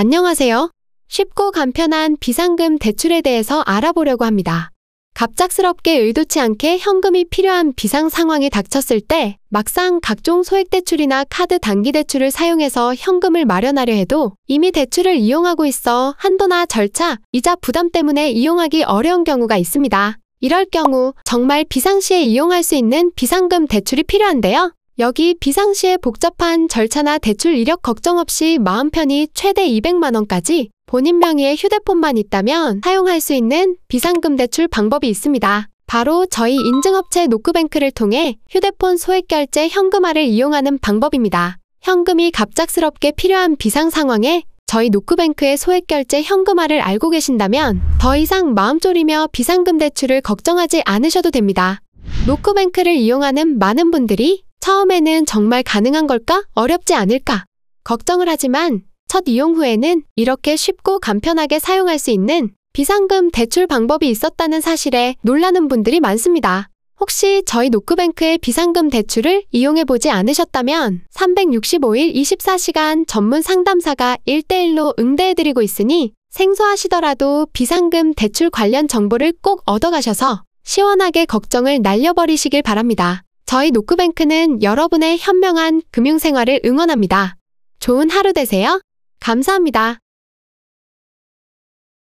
안녕하세요. 쉽고 간편한 비상금 대출에 대해서 알아보려고 합니다. 갑작스럽게 의도치 않게 현금이 필요한 비상 상황이 닥쳤을 때 막상 각종 소액대출이나 카드 단기대출을 사용해서 현금을 마련하려 해도 이미 대출을 이용하고 있어 한도나 절차, 이자 부담 때문에 이용하기 어려운 경우가 있습니다. 이럴 경우 정말 비상시에 이용할 수 있는 비상금 대출이 필요한데요. 여기 비상시에 복잡한 절차나 대출 이력 걱정 없이 마음 편히 최대 200만 원까지 본인 명의의 휴대폰만 있다면 사용할 수 있는 비상금 대출 방법이 있습니다. 바로 저희 인증업체 노크뱅크를 통해 휴대폰 소액결제 현금화를 이용하는 방법입니다. 현금이 갑작스럽게 필요한 비상 상황에 저희 노크뱅크의 소액결제 현금화를 알고 계신다면 더 이상 마음 졸이며 비상금 대출을 걱정하지 않으셔도 됩니다. 노크뱅크를 이용하는 많은 분들이 처음에는 정말 가능한 걸까? 어렵지 않을까? 걱정을 하지만 첫 이용 후에는 이렇게 쉽고 간편하게 사용할 수 있는 비상금 대출 방법이 있었다는 사실에 놀라는 분들이 많습니다. 혹시 저희 노크뱅크의 비상금 대출을 이용해보지 않으셨다면 365일 24시간 전문 상담사가 1대1로 응대해드리고 있으니 생소하시더라도 비상금 대출 관련 정보를 꼭 얻어가셔서 시원하게 걱정을 날려버리시길 바랍니다. 저희 노크뱅크는 여러분의 현명한 금융생활을 응원합니다. 좋은 하루 되세요. 감사합니다.